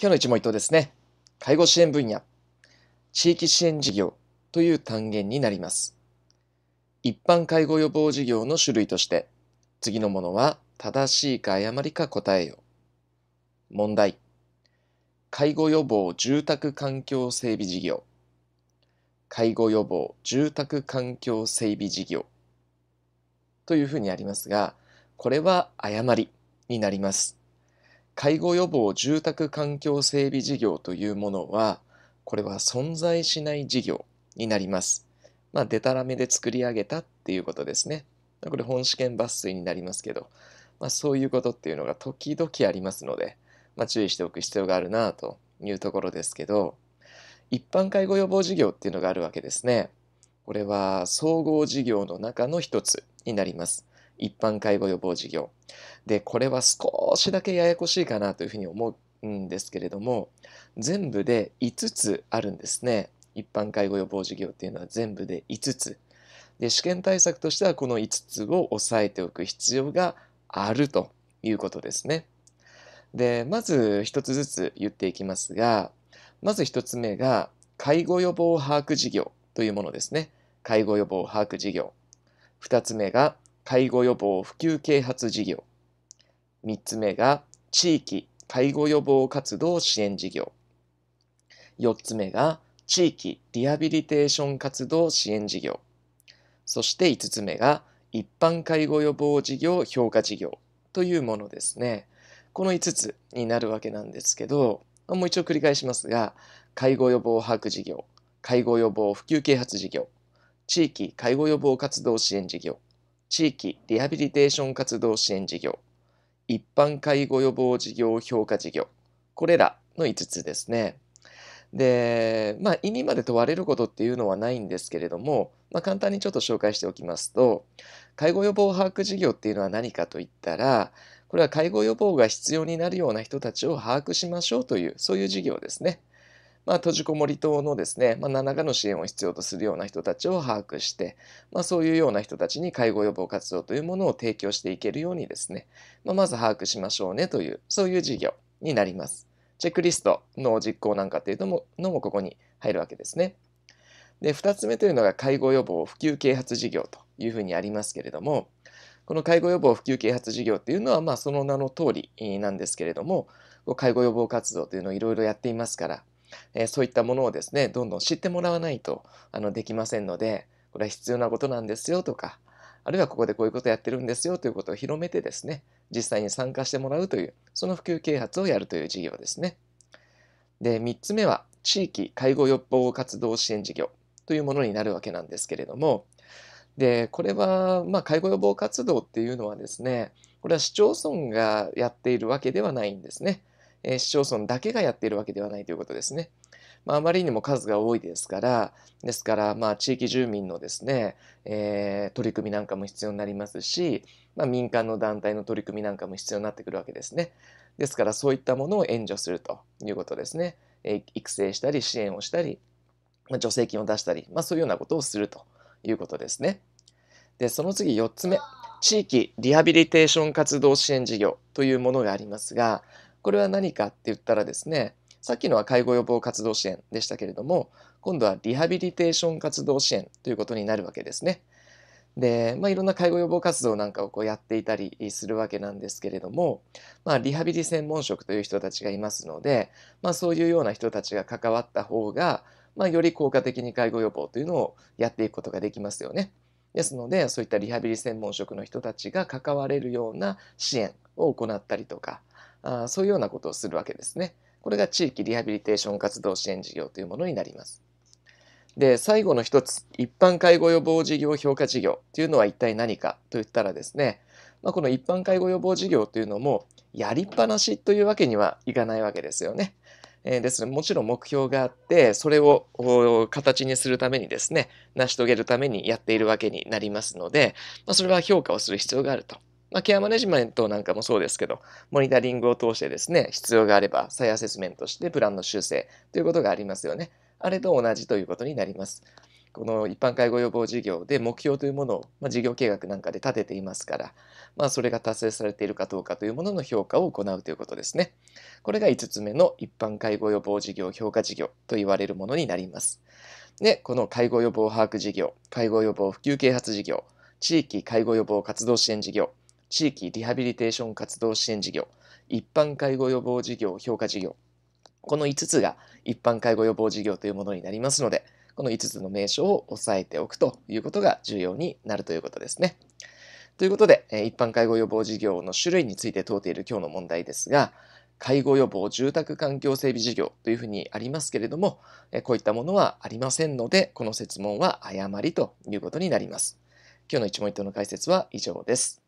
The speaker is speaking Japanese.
今日の一問一答ですね。介護支援分野、地域支援事業という単元になります。一般介護予防事業の種類として、次のものは正しいか誤りか答えよ。問題。介護予防住宅環境整備事業。介護予防住宅環境整備事業というふうにありますが、これは誤りになります。介護予防住宅環境整備事業というものは、これは存在しない事業になります。まあ、でたらめで作り上げたっていうことですね。これ本試験抜粋になりますけど、まあ、そういうことっていうのが時々ありますので、まあ、注意しておく必要があるなというところですけど、一般介護予防事業っていうのがあるわけですね。これは総合事業の中の一つになります。一般介護予防事業。で、これは少しだけややこしいかなというふうに思うんですけれども、全部で5つあるんですね。一般介護予防事業っていうのは全部で5つ。で、試験対策としてはこの5つを押さえておく必要があるということですね。で、まず1つずつ言っていきますが、まず1つ目が、介護予防把握事業というものですね。介護予防把握事業。2つ目が、介護予防普及啓発事業3つ目が地域介護予防活動支援事業4つ目が地域リハビリテーション活動支援事業そして5つ目が一般介護予防事業評価事業というものですねこの5つになるわけなんですけどもう一度繰り返しますが介護予防把握事業介護予防普及啓発事業地域介護予防活動支援事業地域リハビリテーション活動支援事業、一般介護予防事業評価事業、これらの5つですね。で、まあ、意味まで問われることっていうのはないんですけれども、まあ、簡単にちょっと紹介しておきますと、介護予防把握事業っていうのは何かといったら、これは介護予防が必要になるような人たちを把握しましょうという、そういう事業ですね。まあ、閉じこもり等のですね、まあ、何らかの支援を必要とするような人たちを把握して、まあ、そういうような人たちに介護予防活動というものを提供していけるようにですね、まあ、まず把握しましょうねというそういう事業になります。チェックリストの実行なんかというのものもここに入るわけですね。で2つ目というのが介護予防普及啓発事業というふうにありますけれどもこの介護予防普及啓発事業っていうのはまあその名の通りなんですけれども介護予防活動というのをいろいろやっていますからえー、そういったものをですねどんどん知ってもらわないとあのできませんのでこれは必要なことなんですよとかあるいはここでこういうことやってるんですよということを広めてですね実際に参加してもらうというその普及啓発をやるという事業ですね。で3つ目は地域介護予防活動支援事業というものになるわけなんですけれどもでこれは、まあ、介護予防活動っていうのはですねこれは市町村がやっているわけではないんですね。え市町村だけがやっているわけではないということですね。まあ、あまりにも数が多いですから、ですから、まあ、地域住民のですね、えー、取り組みなんかも必要になりますし、まあ、民間の団体の取り組みなんかも必要になってくるわけですね。ですから、そういったものを援助するということですね。え育成したり、支援をしたり、まあ、助成金を出したり、まあ、そういうようなことをするということですね。で、その次、4つ目。地域リハビリテーション活動支援事業というものがありますが、これは何かって言ったらですねさっきのは介護予防活動支援でしたけれども今度はリハビリテーション活動支援ということになるわけですね。で、まあ、いろんな介護予防活動なんかをこうやっていたりするわけなんですけれども、まあ、リハビリ専門職という人たちがいますので、まあ、そういうような人たちが関わった方が、まあ、より効果的に介護予防というのをやっていくことができますよね。ですのでそういったリハビリ専門職の人たちが関われるような支援を行ったりとかあそういうようなことをするわけですね。これが地域リハビリテーション活動支援事業というものになります。で、最後の一つ、一般介護予防事業評価事業というのは一体何かといったらですね、まあ、この一般介護予防事業というのも、やりっぱなしというわけにはいかないわけですよね。えー、ですね、もちろん目標があって、それを形にするためにですね、成し遂げるためにやっているわけになりますので、まあ、それは評価をする必要があると。まあ、ケアマネジメントなんかもそうですけど、モニタリングを通してですね、必要があれば再アセスメントしてプランの修正ということがありますよね。あれと同じということになります。この一般介護予防事業で目標というものを、まあ、事業計画なんかで立てていますから、まあ、それが達成されているかどうかというものの評価を行うということですね。これが5つ目の一般介護予防事業評価事業と言われるものになります。で、この介護予防把握事業、介護予防普及啓発事業、地域介護予防活動支援事業、地域リハビリテーション活動支援事業、一般介護予防事業評価事業、この5つが一般介護予防事業というものになりますので、この5つの名称を押さえておくということが重要になるということですね。ということで、一般介護予防事業の種類について問うている今日の問題ですが、介護予防住宅環境整備事業というふうにありますけれども、こういったものはありませんので、この設問は誤りということになります。今日の一問一答の解説は以上です。